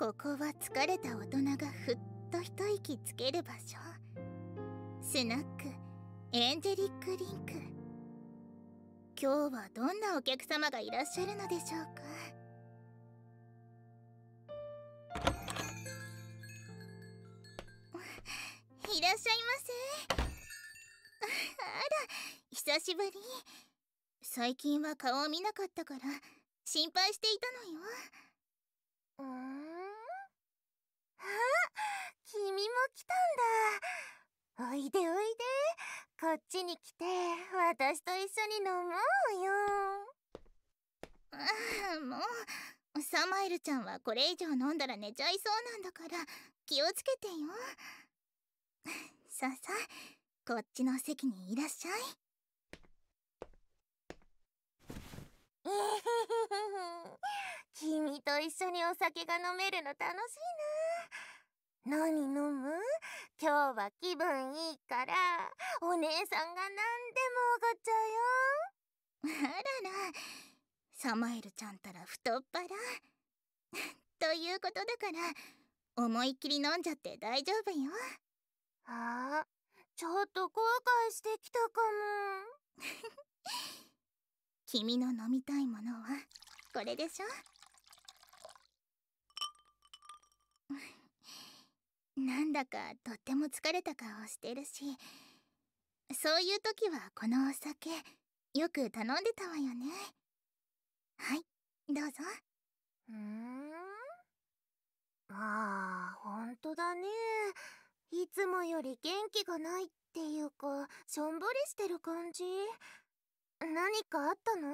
ここは疲れた大人がふっと一息つける場所スナックエンジェリックリンク今日はどんなお客様がいらっしゃるのでしょうかいらっしゃいませあら久しぶり最近は顔を見なかったから心配していたのようんあ 君も来たんだおいでおいでこっちに来て私と一緒に飲もうよあ もうサマエルちゃんはこれ以上飲んだら寝ちゃいそうなんだから気をつけてよ さあさあこっちの席にいらっしゃい君と一緒にお酒が飲めるの楽しいな何飲む今日は気分いいからお姉さんが何でもおごっちゃうよあららサマエルちゃんたら太っ腹 ということだから思いっきり飲んじゃって大丈夫よあちょっと後悔してきたかも 君の飲みたいものはこれでしょなんだかとっても疲れた顔してるしそういう時はこのお酒よく頼んでたわよねはいどうぞうんあほんとだねいつもより元気がないっていうかしょんぼりしてる感じ何かあったの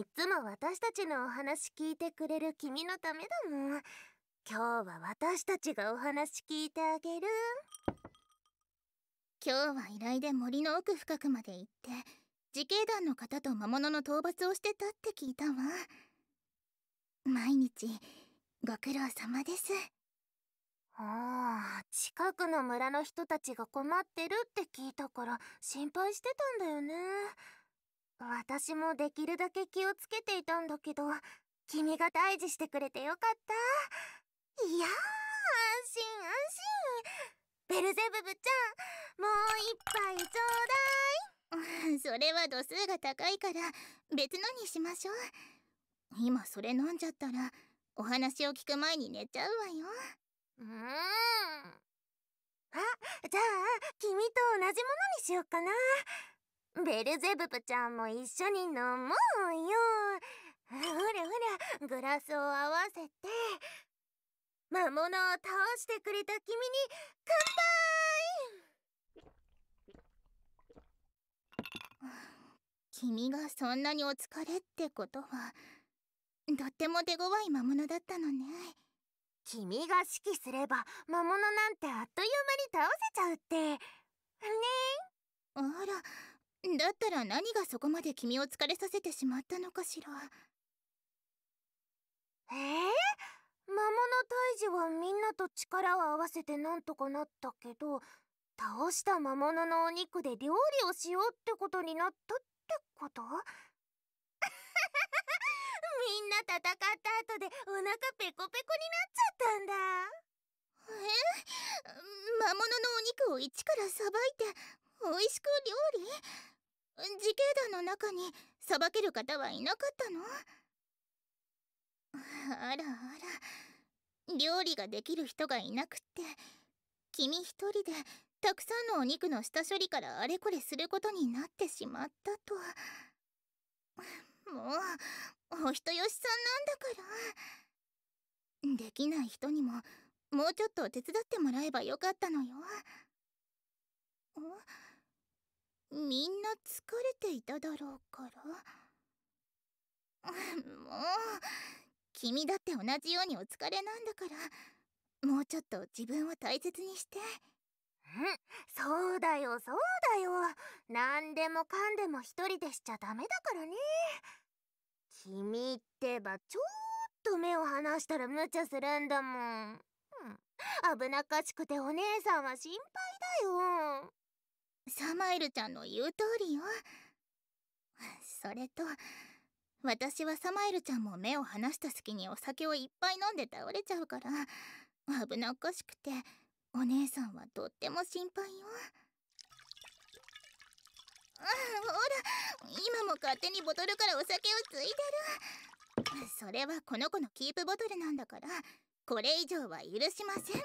いつも私たちのお話聞いてくれる君のためだもん今日は私たちがお話聞いてあげる今日は依頼で森の奥深くまで行って自警団の方と魔物の討伐をしてたって聞いたわ毎日ご苦労様ですああ近くの村の人たちが困ってるって聞いたから心配してたんだよね私もできるだけ気をつけていたんだけど君が退治してくれてよかったいや安心安心ベルゼブブちゃんもう一杯ちょうだい それは度数が高いから別のにしましょう今それ飲んじゃったらお話を聞く前に寝ちゃうわようーんあじゃあ君と同じものにしよっかなベルゼブブちゃんも一緒に飲もうよほらほらグラスを合わせて魔物を倒してくれた君に乾杯君がそんなにお疲れってことはとっても手強い魔物だったのね君が指揮すれば魔物なんてあっという間に倒せちゃうってねあらだったら何がそこまで君を疲れさせてしまったのかしらえー、の胎児はみんなと力を合わせてなんとかなったけど倒した魔物のお肉で料理をしようってことになったってこと みんな戦った後でお腹ペコペコになっちゃったんだえ魔物のお肉を一からさばいて美味しく料理自警団の中にさばける方はいなかったの あらあら料理ができる人がいなくって君一人でたくさんのお肉の下処理からあれこれすることになってしまったともうお人よしさんなんだからできない人にももうちょっと手伝ってもらえばよかったのよみんな疲れていただろうからもう君だって同じようにお疲れなんだからもうちょっと自分を大切にしてうんそうだよそうだよ何でもかんでも一人でしちゃダメだからね君ってばちょっと目を離したら無茶するんだもん、うん、危なっかしくてお姉さんは心配だよサマイルちゃんの言う通りよそれと私はサマエルちゃんも目を離した隙にお酒をいっぱい飲んで倒れちゃうから危なっかしくてお姉さんはとっても心配よあほら今も勝手にボトルからお酒をついてるそれはこの子のキープボトルなんだからこれ以上は許しませんあっちゃーバレ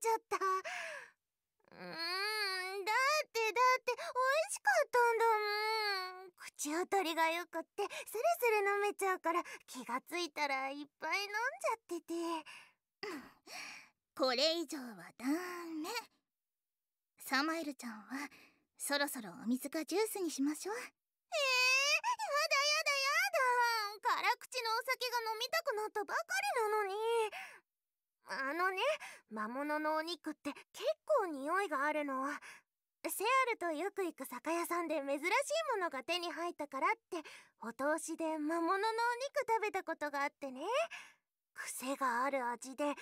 ちゃったうんだってだって美味しかったんだもん口当たりがよくってスれスれ飲めちゃうから気がついたらいっぱい飲んじゃっててこれ以上はダメサマエルちゃんはそろそろお水かジュースにしましょうえー、やだやだやだ辛口のお酒が飲みたくなったばかりなのにあのね魔物のお肉って結構匂いがあるのセアルとよく行く酒屋さんで珍しいものが手に入ったからってお通しで魔物のお肉食べたことがあってね癖がある味で辛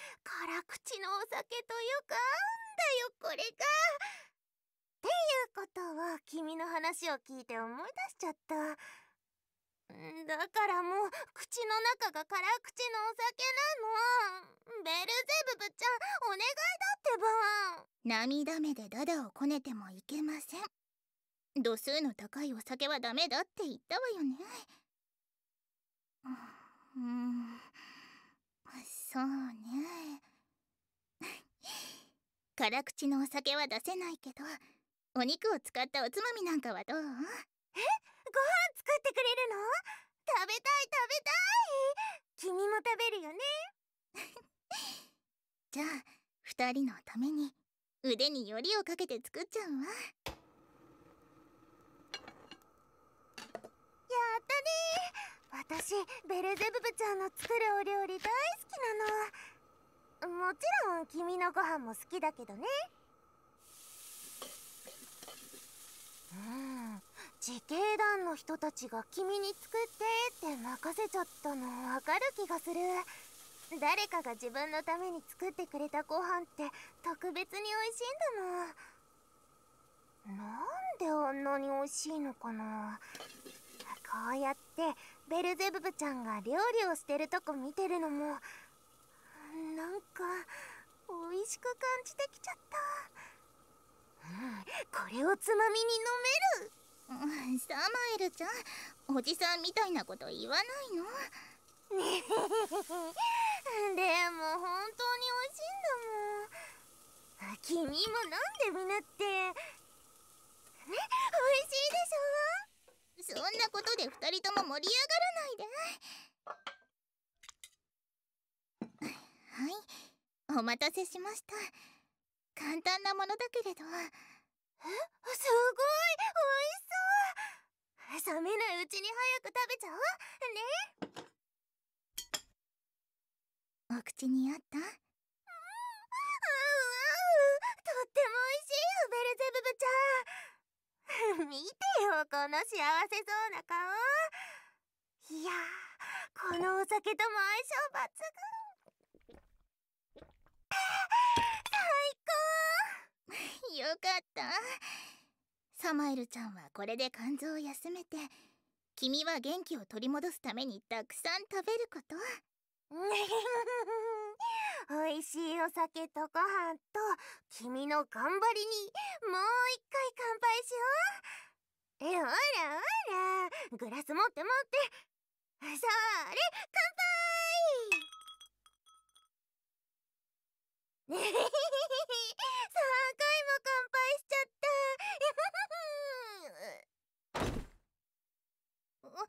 口のお酒とよく合うんだよこれがっていうことを君の話を聞いて思い出しちゃった。だからもう口の中が辛口のお酒なのベルゼブブちゃんお願いだってば涙目でダダをこねてもいけません度数の高いお酒はダメだって言ったわよねうんそうね 辛口のお酒は出せないけどお肉を使ったおつまみなんかはどうえご飯作ってくれるの食べたい食べたい君も食べるよね じゃあ2人のために腕によりをかけて作っちゃうわやったね私ベルゼブブちゃんの作るお料理大好きなのもちろん君のご飯も好きだけどねうん自警団の人たちが君に作ってって任せちゃったのわかる気がする誰かが自分のために作ってくれたご飯って特別に美味しいんだもんなんであんなに美味しいのかなこうやってベルゼブブちゃんが料理をしてるとこ見てるのもなんか美味しく感じてきちゃったうんこれをつまみに飲めるサマエルちゃんおじさんみたいなこと言わないの でも本当に美味しいんだもん君も飲んでみなって 美味しいでしょそんなことで2人とも盛り上がらないで はいお待たせしました簡単なものだけれどえすごい美味しそう冷めないうちに早く食べちゃおうねお口にあったとっても美味しいよベルゼブブちゃん見てよこの幸せそうな顔いやこのお酒とも相性抜群最高よかったサマエルちゃんはこれで肝臓を休めて君は元気を取り戻すためにたくさん食べること 美味しいお酒とご飯と君の頑張りにもう一回乾杯しようえほらほらグラス持って持ってそれ乾杯3 回も乾杯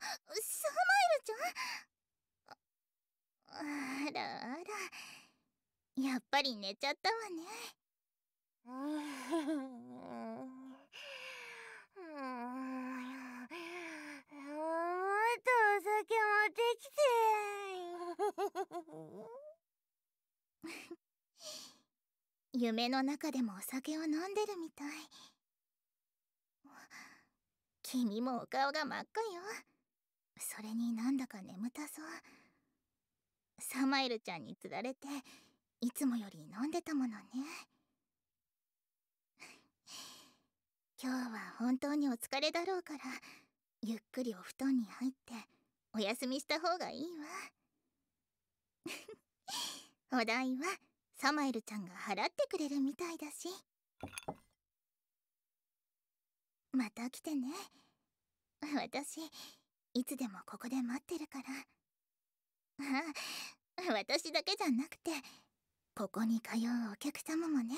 スマイルちゃんあらあらやっぱり寝ちゃったわねもっとお酒てき夢の中でもお酒を飲んでるみたい君もお顔が真っ赤よそれになんだか眠たそうサマイルちゃんにつられていつもより飲んでたものね今日は本当にお疲れだろうからゆっくりお布団に入ってお休みした方がいいわ お代はサマエルちゃんが払ってくれるみたいだしまた来てね私いつでもここで待ってるからああ 私だけじゃなくてここに通うお客様もね